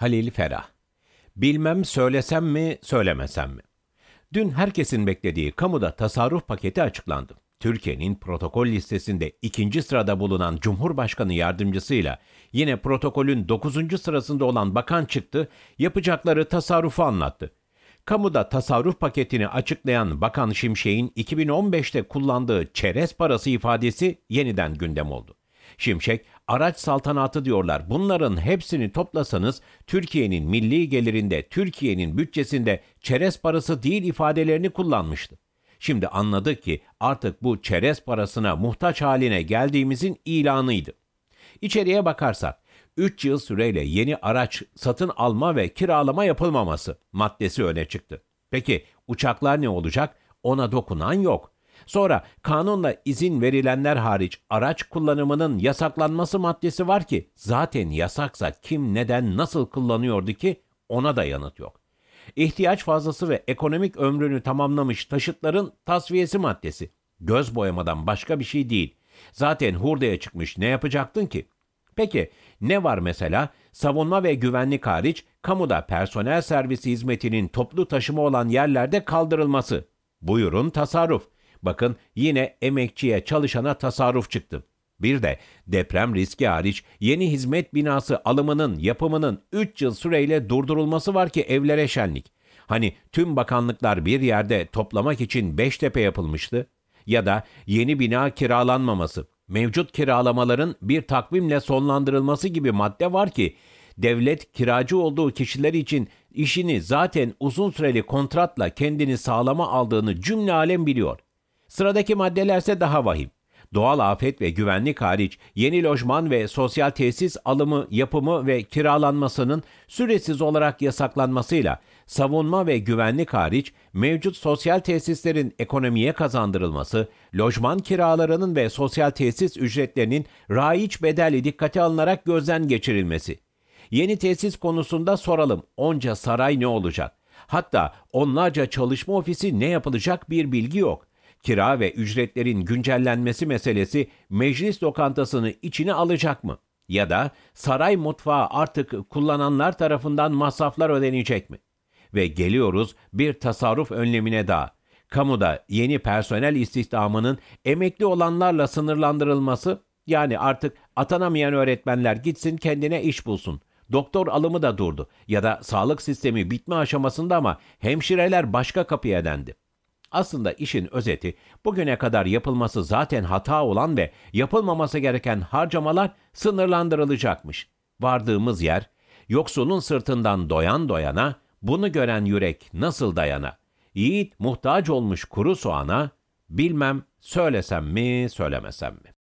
Halil Ferah. Bilmem söylesem mi, söylemesem mi? Dün herkesin beklediği kamuda tasarruf paketi açıklandı. Türkiye'nin protokol listesinde ikinci sırada bulunan Cumhurbaşkanı yardımcısıyla yine protokolün dokuzuncu sırasında olan bakan çıktı, yapacakları tasarrufu anlattı. Kamuda tasarruf paketini açıklayan Bakan Şimşek'in 2015'te kullandığı çerez parası ifadesi yeniden gündem oldu. Şimşek, araç saltanatı diyorlar. Bunların hepsini toplasanız Türkiye'nin milli gelirinde, Türkiye'nin bütçesinde çerez parası değil ifadelerini kullanmıştı. Şimdi anladık ki artık bu çerez parasına muhtaç haline geldiğimizin ilanıydı. İçeriye bakarsak 3 yıl süreyle yeni araç satın alma ve kiralama yapılmaması maddesi öne çıktı. Peki uçaklar ne olacak? Ona dokunan yok. Sonra kanunla izin verilenler hariç araç kullanımının yasaklanması maddesi var ki zaten yasaksa kim neden nasıl kullanıyordu ki ona da yanıt yok. İhtiyaç fazlası ve ekonomik ömrünü tamamlamış taşıtların tasfiyesi maddesi. Göz boyamadan başka bir şey değil. Zaten hurdaya çıkmış ne yapacaktın ki? Peki ne var mesela? Savunma ve güvenlik hariç kamuda personel servisi hizmetinin toplu taşıma olan yerlerde kaldırılması. Buyurun tasarruf. Bakın yine emekçiye çalışana tasarruf çıktı. Bir de deprem riski hariç yeni hizmet binası alımının yapımının 3 yıl süreyle durdurulması var ki evlere şenlik. Hani tüm bakanlıklar bir yerde toplamak için Beştepe yapılmıştı ya da yeni bina kiralanmaması, mevcut kiralamaların bir takvimle sonlandırılması gibi madde var ki devlet kiracı olduğu kişiler için işini zaten uzun süreli kontratla kendini sağlama aldığını cümle alem biliyor. Sıradaki maddelerse daha vahim. Doğal afet ve güvenlik hariç yeni lojman ve sosyal tesis alımı, yapımı ve kiralanmasının süresiz olarak yasaklanmasıyla savunma ve güvenlik hariç mevcut sosyal tesislerin ekonomiye kazandırılması, lojman kiralarının ve sosyal tesis ücretlerinin raiç bedeli dikkate alınarak gözden geçirilmesi. Yeni tesis konusunda soralım onca saray ne olacak? Hatta onlarca çalışma ofisi ne yapılacak bir bilgi yok kira ve ücretlerin güncellenmesi meselesi meclis lokantasını içine alacak mı? Ya da saray mutfağı artık kullananlar tarafından masraflar ödenecek mi? Ve geliyoruz bir tasarruf önlemine daha. Kamuda yeni personel istihdamının emekli olanlarla sınırlandırılması yani artık atanamayan öğretmenler gitsin kendine iş bulsun. Doktor alımı da durdu ya da sağlık sistemi bitme aşamasında ama hemşireler başka kapıya dendi. Aslında işin özeti bugüne kadar yapılması zaten hata olan ve yapılmaması gereken harcamalar sınırlandırılacakmış. Vardığımız yer yoksulun sırtından doyan doyana, bunu gören yürek nasıl dayana? Yiğit muhtaç olmuş kuru soğana, bilmem söylesem mi söylemesem mi?